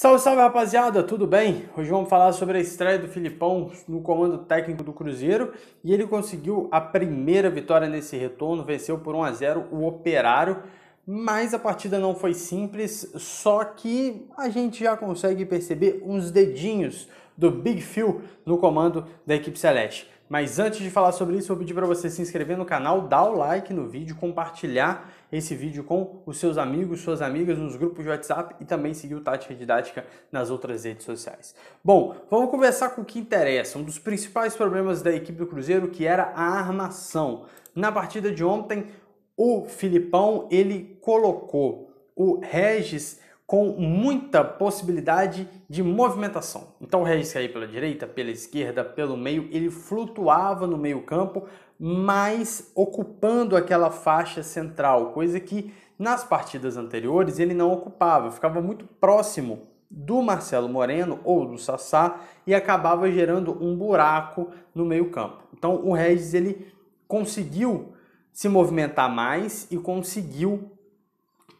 Salve, salve rapaziada, tudo bem? Hoje vamos falar sobre a estreia do Filipão no comando técnico do Cruzeiro e ele conseguiu a primeira vitória nesse retorno, venceu por 1 a 0 o Operário, mas a partida não foi simples, só que a gente já consegue perceber uns dedinhos do Big Phil no comando da equipe celeste. Mas antes de falar sobre isso, vou pedir para você se inscrever no canal, dar o like no vídeo, compartilhar esse vídeo com os seus amigos, suas amigas nos grupos de WhatsApp e também seguir o Tática Didática nas outras redes sociais. Bom, vamos conversar com o que interessa. Um dos principais problemas da equipe do Cruzeiro que era a armação. Na partida de ontem, o Filipão ele colocou o Regis com muita possibilidade de movimentação. Então o Regis caía pela direita, pela esquerda, pelo meio, ele flutuava no meio campo, mas ocupando aquela faixa central, coisa que nas partidas anteriores ele não ocupava, ficava muito próximo do Marcelo Moreno ou do Sassá e acabava gerando um buraco no meio campo. Então o Regis ele conseguiu se movimentar mais e conseguiu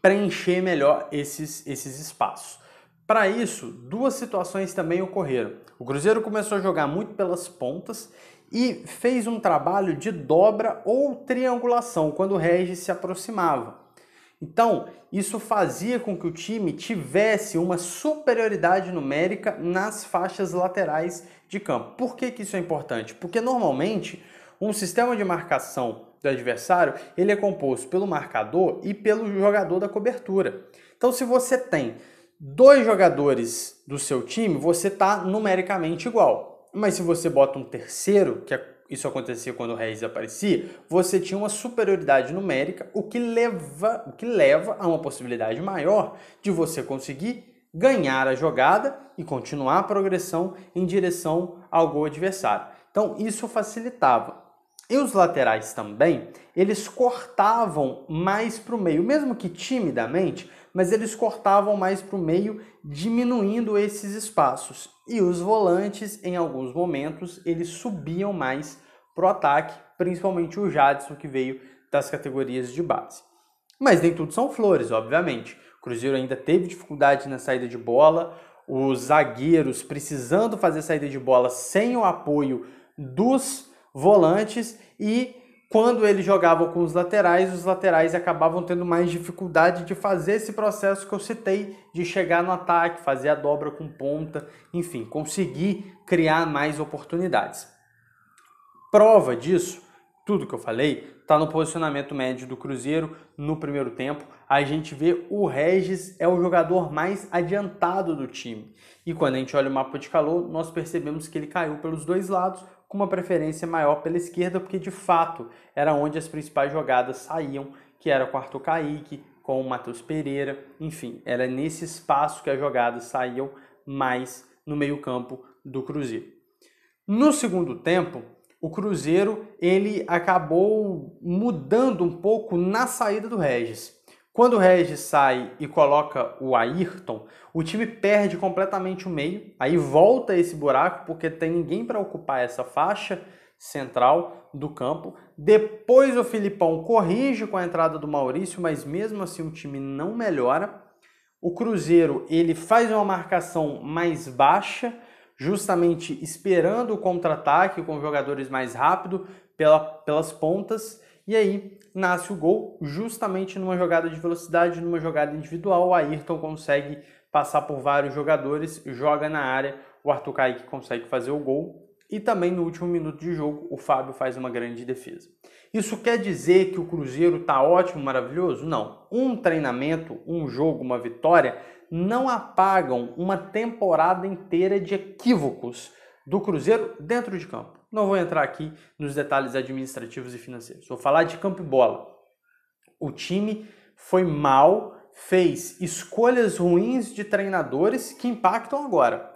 preencher melhor esses, esses espaços. Para isso, duas situações também ocorreram. O Cruzeiro começou a jogar muito pelas pontas e fez um trabalho de dobra ou triangulação quando o Regis se aproximava. Então, isso fazia com que o time tivesse uma superioridade numérica nas faixas laterais de campo. Por que, que isso é importante? Porque normalmente um sistema de marcação do adversário, ele é composto pelo marcador e pelo jogador da cobertura. Então, se você tem dois jogadores do seu time, você está numericamente igual. Mas se você bota um terceiro, que é, isso acontecia quando o Reis aparecia, você tinha uma superioridade numérica, o que leva, o que leva a uma possibilidade maior de você conseguir ganhar a jogada e continuar a progressão em direção ao gol adversário. Então isso facilitava. E os laterais também, eles cortavam mais para o meio, mesmo que timidamente, mas eles cortavam mais para o meio, diminuindo esses espaços. E os volantes, em alguns momentos, eles subiam mais para o ataque, principalmente o Jadson, que veio das categorias de base. Mas nem tudo são flores, obviamente. O Cruzeiro ainda teve dificuldade na saída de bola, os zagueiros precisando fazer saída de bola sem o apoio dos volantes e quando eles jogavam com os laterais, os laterais acabavam tendo mais dificuldade de fazer esse processo que eu citei, de chegar no ataque, fazer a dobra com ponta, enfim, conseguir criar mais oportunidades. Prova disso, tudo que eu falei, está no posicionamento médio do Cruzeiro no primeiro tempo. A gente vê o Regis é o jogador mais adiantado do time. E quando a gente olha o mapa de calor, nós percebemos que ele caiu pelos dois lados, com uma preferência maior pela esquerda, porque de fato era onde as principais jogadas saíam, que era com Arthur Kaique, com o Matheus Pereira, enfim, era nesse espaço que as jogadas saíam mais no meio-campo do Cruzeiro. No segundo tempo, o Cruzeiro ele acabou mudando um pouco na saída do Regis. Quando o Regis sai e coloca o Ayrton, o time perde completamente o meio, aí volta esse buraco porque tem ninguém para ocupar essa faixa central do campo. Depois o Filipão corrige com a entrada do Maurício, mas mesmo assim o time não melhora. O Cruzeiro ele faz uma marcação mais baixa, justamente esperando o contra-ataque com jogadores mais rápido pela, pelas pontas e aí nasce o gol justamente numa jogada de velocidade, numa jogada individual. O Ayrton consegue passar por vários jogadores, joga na área, o Arthur Kaique consegue fazer o gol. E também no último minuto de jogo, o Fábio faz uma grande defesa. Isso quer dizer que o Cruzeiro está ótimo, maravilhoso? Não. Um treinamento, um jogo, uma vitória não apagam uma temporada inteira de equívocos do Cruzeiro dentro de campo. Não vou entrar aqui nos detalhes administrativos e financeiros. Vou falar de campo e bola. O time foi mal, fez escolhas ruins de treinadores que impactam agora.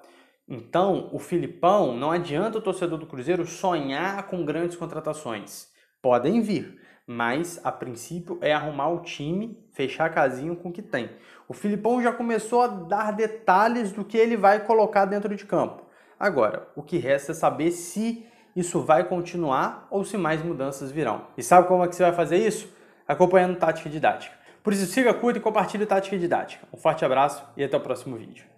Então, o Filipão, não adianta o torcedor do Cruzeiro sonhar com grandes contratações. Podem vir, mas a princípio é arrumar o time, fechar casinho com o que tem. O Filipão já começou a dar detalhes do que ele vai colocar dentro de campo. Agora, o que resta é saber se isso vai continuar ou se mais mudanças virão. E sabe como é que você vai fazer isso? Acompanhando Tática Didática. Por isso, siga, curta e compartilhe Tática Didática. Um forte abraço e até o próximo vídeo.